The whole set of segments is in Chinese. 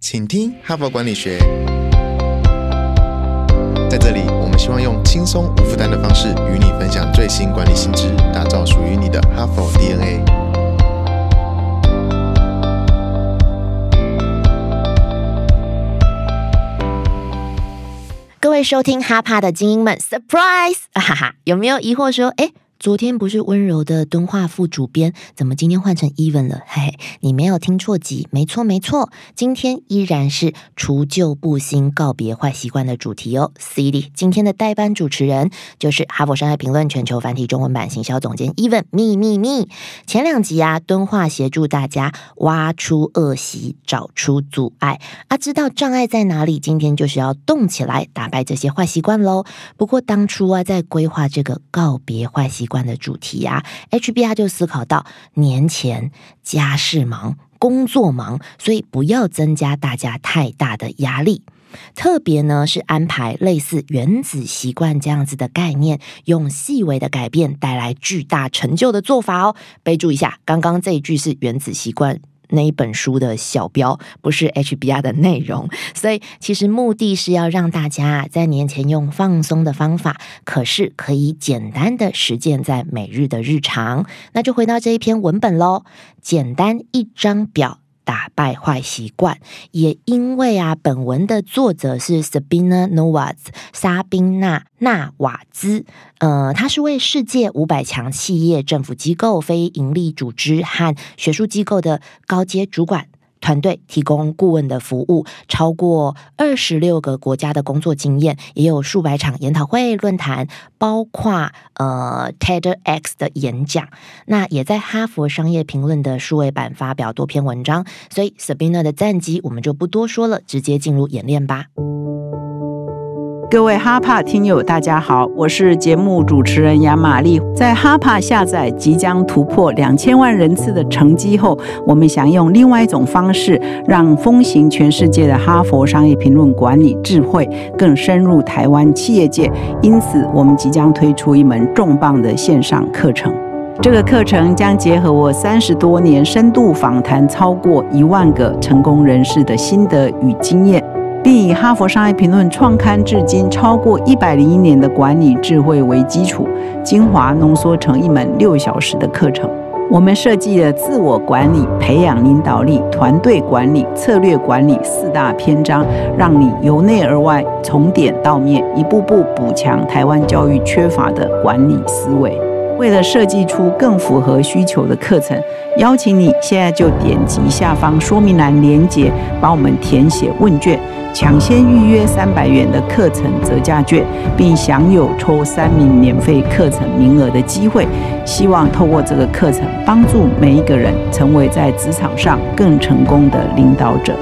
请听《哈佛管理学》。在这里，我们希望用轻松无负担的方式与你分享最新管理新知，打造属于你的哈佛 DNA。各位收听哈帕的精英们，surprise！哈哈，有没有疑惑说，哎？昨天不是温柔的敦化副主编，怎么今天换成 Even 了？嘿，嘿，你没有听错集，没错没错，今天依然是除旧布新、告别坏习惯的主题哦。C D，今天的代班主持人就是哈佛商业评论全球繁体中文版行销总监 Even 密密密。前两集啊，敦化协助大家挖出恶习、找出阻碍啊，知道障碍在哪里。今天就是要动起来，打败这些坏习惯喽。不过当初啊，在规划这个告别坏习，惯的主题呀，HBR 就思考到年前家事忙、工作忙，所以不要增加大家太大的压力。特别呢是安排类似原子习惯这样子的概念，用细微的改变带来巨大成就的做法哦。备注一下，刚刚这一句是原子习惯。那一本书的小标不是 HBR 的内容，所以其实目的是要让大家在年前用放松的方法，可是可以简单的实践在每日的日常。那就回到这一篇文本喽，简单一张表。打败坏习惯，也因为啊，本文的作者是 Sabina n o w a z 沙宾娜·纳瓦兹，呃，他是为世界五百强企业、政府机构、非营利组织和学术机构的高阶主管。团队提供顾问的服务，超过二十六个国家的工作经验，也有数百场研讨会、论坛，包括呃 TEDx 的演讲。那也在哈佛商业评论的数位版发表多篇文章。所以 Sabina 的战绩，我们就不多说了，直接进入演练吧。各位哈帕听友，大家好，我是节目主持人杨玛丽。在哈帕下载即将突破两千万人次的成绩后，我们想用另外一种方式，让风行全世界的《哈佛商业评论》管理智慧更深入台湾企业界。因此，我们即将推出一门重磅的线上课程。这个课程将结合我三十多年深度访谈超过一万个成功人士的心得与经验。并以哈佛商业评论创刊至今超过一百零一年的管理智慧为基础，精华浓缩成一门六小时的课程。我们设计了自我管理、培养领导力、团队管理、策略管理四大篇章，让你由内而外，从点到面，一步步补强台湾教育缺乏的管理思维。为了设计出更符合需求的课程，邀请你现在就点击下方说明栏链接，帮我们填写问卷。抢先预约三百元的课程折价券，并享有抽三名免费课程名额的机会。希望透过这个课程，帮助每一个人成为在职场上更成功的领导者。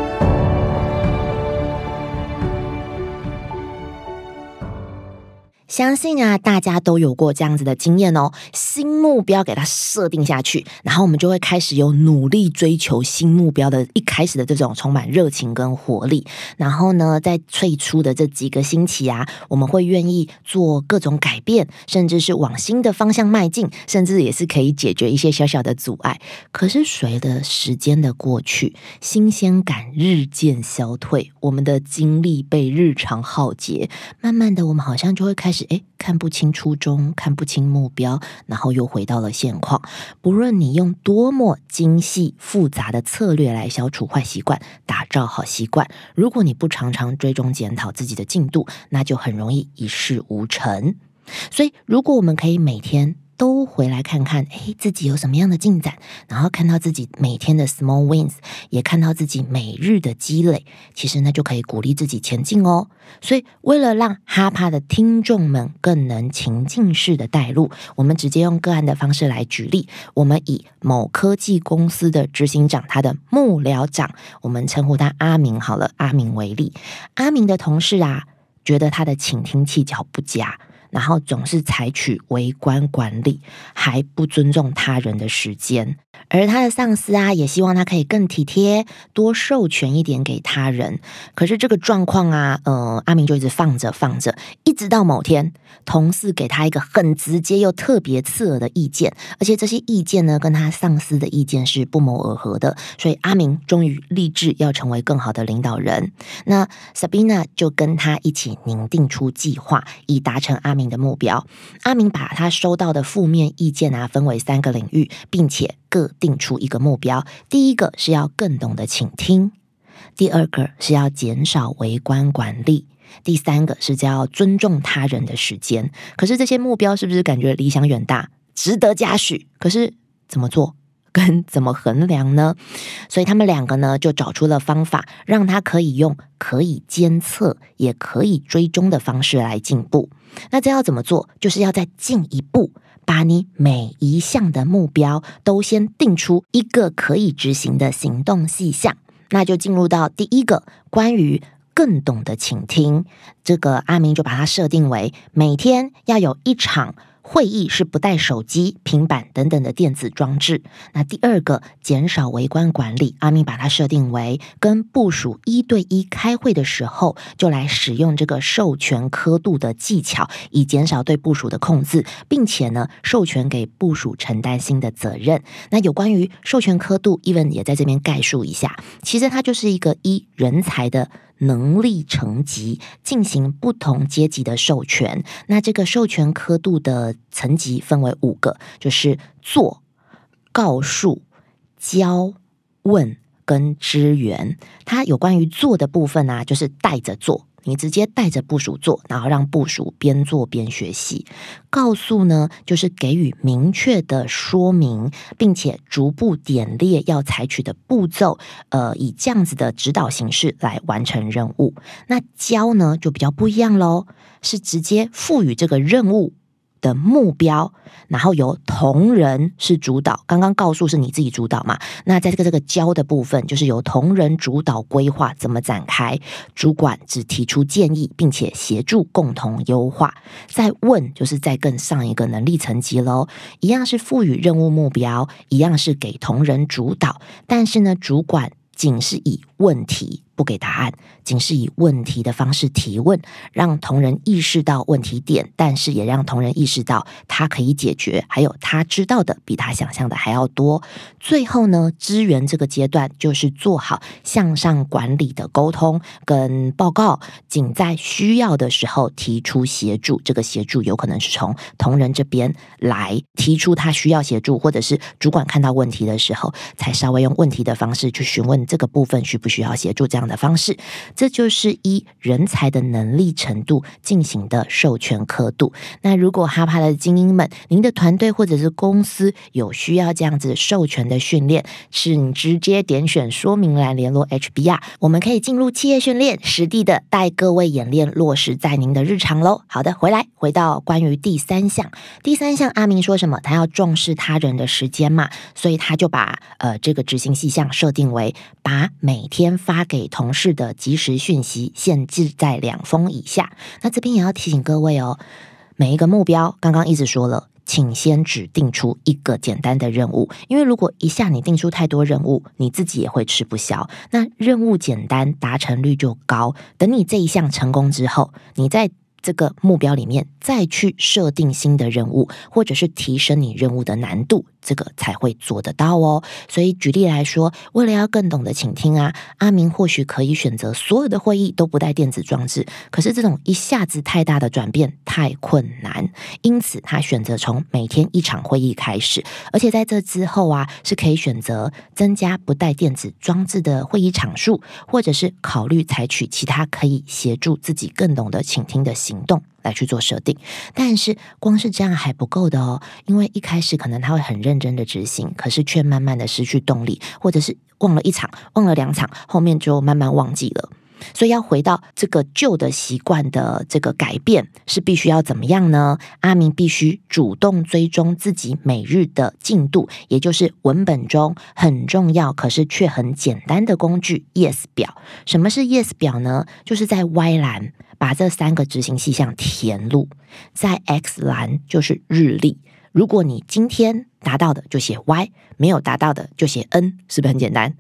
相信啊，大家都有过这样子的经验哦。新目标给它设定下去，然后我们就会开始有努力追求新目标的一开始的这种充满热情跟活力。然后呢，在最初的这几个星期啊，我们会愿意做各种改变，甚至是往新的方向迈进，甚至也是可以解决一些小小的阻碍。可是，随着时间的过去，新鲜感日渐消退，我们的精力被日常耗竭，慢慢的，我们好像就会开始。哎，看不清初衷，看不清目标，然后又回到了现况。不论你用多么精细复杂的策略来消除坏习惯，打造好习惯，如果你不常常追踪检讨自己的进度，那就很容易一事无成。所以，如果我们可以每天，都回来看看，哎，自己有什么样的进展，然后看到自己每天的 small wins，也看到自己每日的积累，其实呢就可以鼓励自己前进哦。所以，为了让哈帕的听众们更能情境式的带入，我们直接用个案的方式来举例。我们以某科技公司的执行长他的幕僚长，我们称呼他阿明好了，阿明为例。阿明的同事啊，觉得他的倾听技巧不佳。然后总是采取围观管理，还不尊重他人的时间。而他的上司啊，也希望他可以更体贴，多授权一点给他人。可是这个状况啊，呃，阿明就一直放着放着，一直到某天，同事给他一个很直接又特别刺耳的意见，而且这些意见呢，跟他上司的意见是不谋而合的。所以阿明终于立志要成为更好的领导人。那 Sabina 就跟他一起拟定出计划，以达成阿明的目标。阿明把他收到的负面意见啊，分为三个领域，并且。各定出一个目标，第一个是要更懂得倾听，第二个是要减少围观管理，第三个是叫尊重他人的时间。可是这些目标是不是感觉理想远大，值得嘉许？可是怎么做，跟怎么衡量呢？所以他们两个呢，就找出了方法，让他可以用可以监测，也可以追踪的方式来进步。那这要怎么做？就是要再进一步。把你每一项的目标都先定出一个可以执行的行动细项，那就进入到第一个关于更懂得倾听。这个阿明就把它设定为每天要有一场。会议是不带手机、平板等等的电子装置。那第二个，减少围观管理，阿明把它设定为跟部署一对一开会的时候，就来使用这个授权刻度的技巧，以减少对部署的控制，并且呢，授权给部署承担新的责任。那有关于授权刻度，e v e n 也在这边概述一下，其实它就是一个一人才的。能力层级进行不同阶级的授权，那这个授权刻度的层级分为五个，就是做、告诉、教、问跟支援。它有关于做的部分啊，就是带着做。你直接带着部署做，然后让部署边做边学习。告诉呢，就是给予明确的说明，并且逐步点列要采取的步骤，呃，以这样子的指导形式来完成任务。那教呢就比较不一样喽，是直接赋予这个任务。的目标，然后由同仁是主导。刚刚告诉是你自己主导嘛？那在这个这个教的部分，就是由同仁主导规划怎么展开，主管只提出建议，并且协助共同优化。再问，就是在更上一个能力层级喽，一样是赋予任务目标，一样是给同仁主导，但是呢，主管仅是以问题不给答案。仅是以问题的方式提问，让同仁意识到问题点，但是也让同仁意识到他可以解决，还有他知道的比他想象的还要多。最后呢，支援这个阶段就是做好向上管理的沟通跟报告，仅在需要的时候提出协助。这个协助有可能是从同仁这边来提出他需要协助，或者是主管看到问题的时候才稍微用问题的方式去询问这个部分需不需要协助这样的方式。这就是一人才的能力程度进行的授权刻度。那如果哈帕的精英们，您的团队或者是公司有需要这样子授权的训练，请直接点选说明栏联络 HBR，我们可以进入企业训练，实地的带各位演练落实在您的日常喽。好的，回来回到关于第三项，第三项阿明说什么？他要重视他人的时间嘛，所以他就把呃这个执行细项设定为把每天发给同事的及时。时讯息限制在两封以下。那这边也要提醒各位哦，每一个目标刚刚一直说了，请先指定出一个简单的任务，因为如果一下你定出太多任务，你自己也会吃不消。那任务简单，达成率就高。等你这一项成功之后，你在这个目标里面再去设定新的任务，或者是提升你任务的难度。这个才会做得到哦，所以举例来说，为了要更懂得倾听啊，阿明或许可以选择所有的会议都不带电子装置。可是这种一下子太大的转变太困难，因此他选择从每天一场会议开始，而且在这之后啊，是可以选择增加不带电子装置的会议场数，或者是考虑采取其他可以协助自己更懂得倾听的行动。来去做设定，但是光是这样还不够的哦，因为一开始可能他会很认真的执行，可是却慢慢的失去动力，或者是忘了一场，忘了两场，后面就慢慢忘记了。所以要回到这个旧的习惯的这个改变，是必须要怎么样呢？阿明必须主动追踪自己每日的进度，也就是文本中很重要可是却很简单的工具 ——Yes 表。什么是 Yes 表呢？就是在 Y 栏把这三个执行细项填入，在 X 栏就是日历。如果你今天达到的就写 Y，没有达到的就写 N，是不是很简单？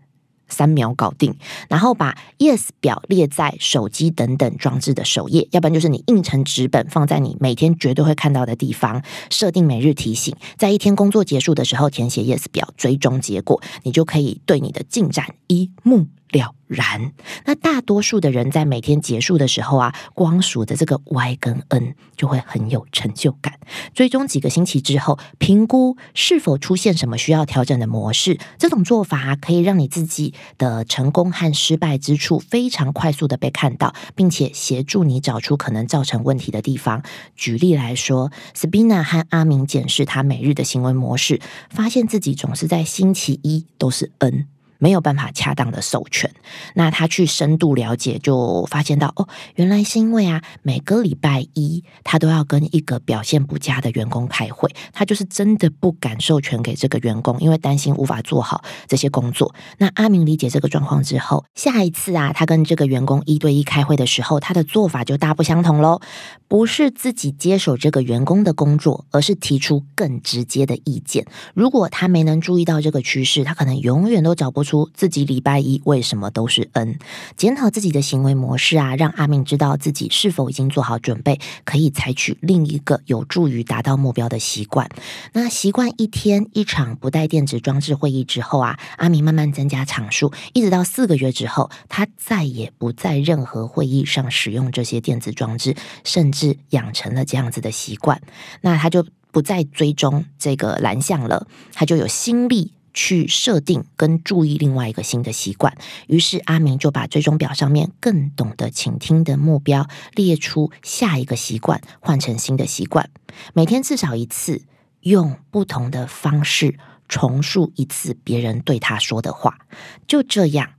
三秒搞定，然后把 Yes 表列在手机等等装置的首页，要不然就是你印成纸本放在你每天绝对会看到的地方，设定每日提醒，在一天工作结束的时候填写 Yes 表追踪结果，你就可以对你的进展一目。了然，那大多数的人在每天结束的时候啊，光数的这个 Y 跟 N 就会很有成就感。追踪几个星期之后，评估是否出现什么需要调整的模式。这种做法可以让你自己的成功和失败之处非常快速的被看到，并且协助你找出可能造成问题的地方。举例来说 s a b i n a 和阿明检视他每日的行为模式，发现自己总是在星期一都是 N。没有办法恰当的授权，那他去深度了解，就发现到哦，原来是因为啊，每个礼拜一他都要跟一个表现不佳的员工开会，他就是真的不敢授权给这个员工，因为担心无法做好这些工作。那阿明理解这个状况之后，下一次啊，他跟这个员工一对一开会的时候，他的做法就大不相同喽，不是自己接手这个员工的工作，而是提出更直接的意见。如果他没能注意到这个趋势，他可能永远都找不。出自己礼拜一为什么都是 N，检讨自己的行为模式啊，让阿明知道自己是否已经做好准备，可以采取另一个有助于达到目标的习惯。那习惯一天一场不带电子装置会议之后啊，阿明慢慢增加场数，一直到四个月之后，他再也不在任何会议上使用这些电子装置，甚至养成了这样子的习惯。那他就不再追踪这个蓝项了，他就有心力。去设定跟注意另外一个新的习惯，于是阿明就把追踪表上面更懂得倾听的目标列出，下一个习惯换成新的习惯，每天至少一次用不同的方式重述一次别人对他说的话。就这样，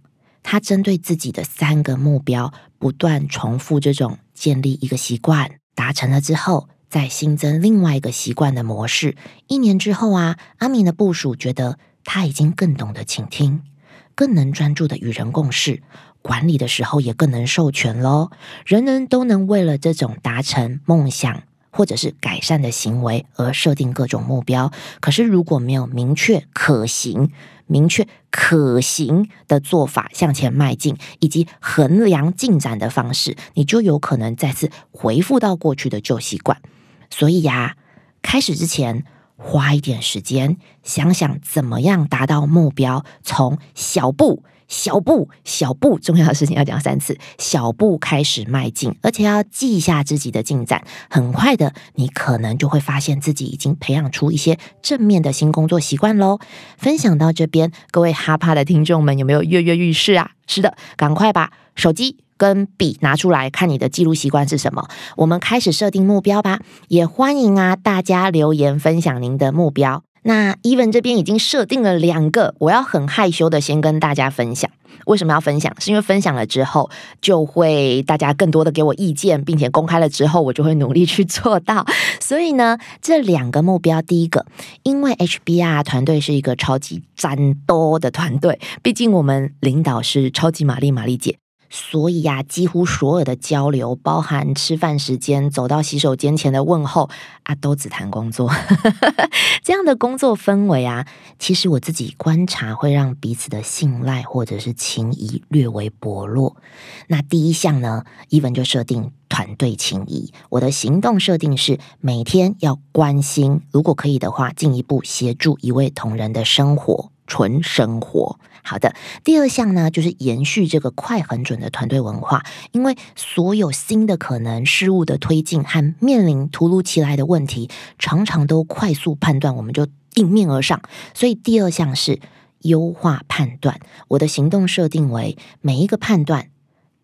他针对自己的三个目标不断重复这种建立一个习惯，达成了之后再新增另外一个习惯的模式。一年之后啊，阿明的部署觉得。他已经更懂得倾听，更能专注的与人共事，管理的时候也更能授权喽。人人都能为了这种达成梦想或者是改善的行为而设定各种目标。可是如果没有明确可行、明确可行的做法向前迈进，以及衡量进展的方式，你就有可能再次回复到过去的旧习惯。所以呀，开始之前。花一点时间想想怎么样达到目标，从小步、小步、小步，重要的事情要讲三次，小步开始迈进，而且要记下自己的进展。很快的，你可能就会发现自己已经培养出一些正面的新工作习惯喽。分享到这边，各位哈帕的听众们有没有跃跃欲试啊？是的，赶快把手机。跟笔拿出来看你的记录习惯是什么？我们开始设定目标吧。也欢迎啊大家留言分享您的目标。那 Even 这边已经设定了两个，我要很害羞的先跟大家分享。为什么要分享？是因为分享了之后，就会大家更多的给我意见，并且公开了之后，我就会努力去做到。所以呢，这两个目标，第一个，因为 HBR 团队是一个超级沾多的团队，毕竟我们领导是超级玛丽玛丽姐。所以呀，几乎所有的交流，包含吃饭时间、走到洗手间前的问候啊，都只谈工作。这样的工作氛围啊，其实我自己观察会让彼此的信赖或者是情谊略为薄弱。那第一项呢，一文就设定团队情谊。我的行动设定是每天要关心，如果可以的话，进一步协助一位同仁的生活。纯生活，好的。第二项呢，就是延续这个快、很准的团队文化，因为所有新的可能事物的推进和面临突如其来的问题，常常都快速判断，我们就迎面而上。所以第二项是优化判断。我的行动设定为每一个判断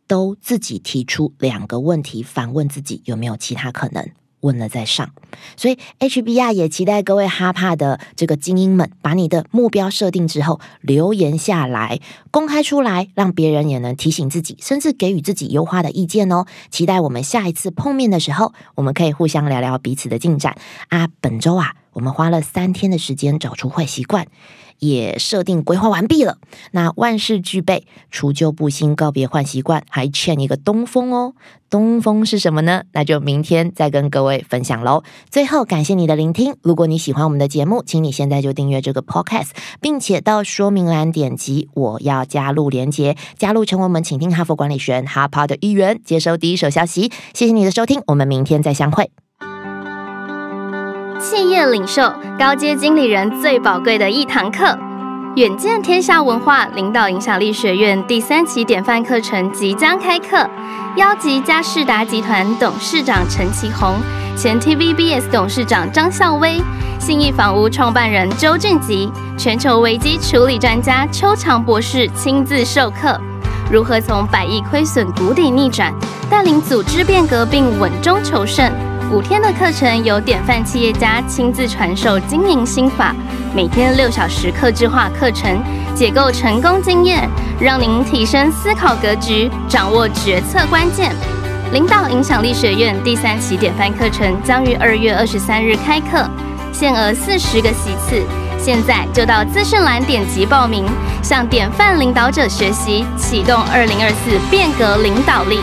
都自己提出两个问题，反问自己有没有其他可能。稳了再上，所以 HBR 也期待各位哈帕的这个精英们，把你的目标设定之后留言下来，公开出来，让别人也能提醒自己，甚至给予自己优化的意见哦。期待我们下一次碰面的时候，我们可以互相聊聊彼此的进展啊。本周啊。我们花了三天的时间找出坏习惯，也设定规划完毕了。那万事俱备，除旧布新，告别坏习惯，还欠一个东风哦。东风是什么呢？那就明天再跟各位分享喽。最后，感谢你的聆听。如果你喜欢我们的节目，请你现在就订阅这个 Podcast，并且到说明栏点击“我要加入”连接，加入成为我们请听哈佛管理学 h a r v a r 的一员，接收第一手消息。谢谢你的收听，我们明天再相会。企业领袖高阶经理人最宝贵的一堂课，远见天下文化领导影响力学院第三期典范课程即将开课。邀集嘉士达集团董事长陈其宏、前 TVBS 董事长张孝威，信义房屋创办人周俊吉，全球危机处理专家邱长博士亲自授课，如何从百亿亏损谷底逆转，带领组织变革并稳中求胜。五天的课程由典范企业家亲自传授经营心法，每天六小时课制化课程，解构成功经验，让您提升思考格局，掌握决策关键。领导影响力学院第三期典范课程将于二月二十三日开课，限额四十个席次，现在就到资讯栏点击报名，向典范领导者学习，启动二零二四变革领导力。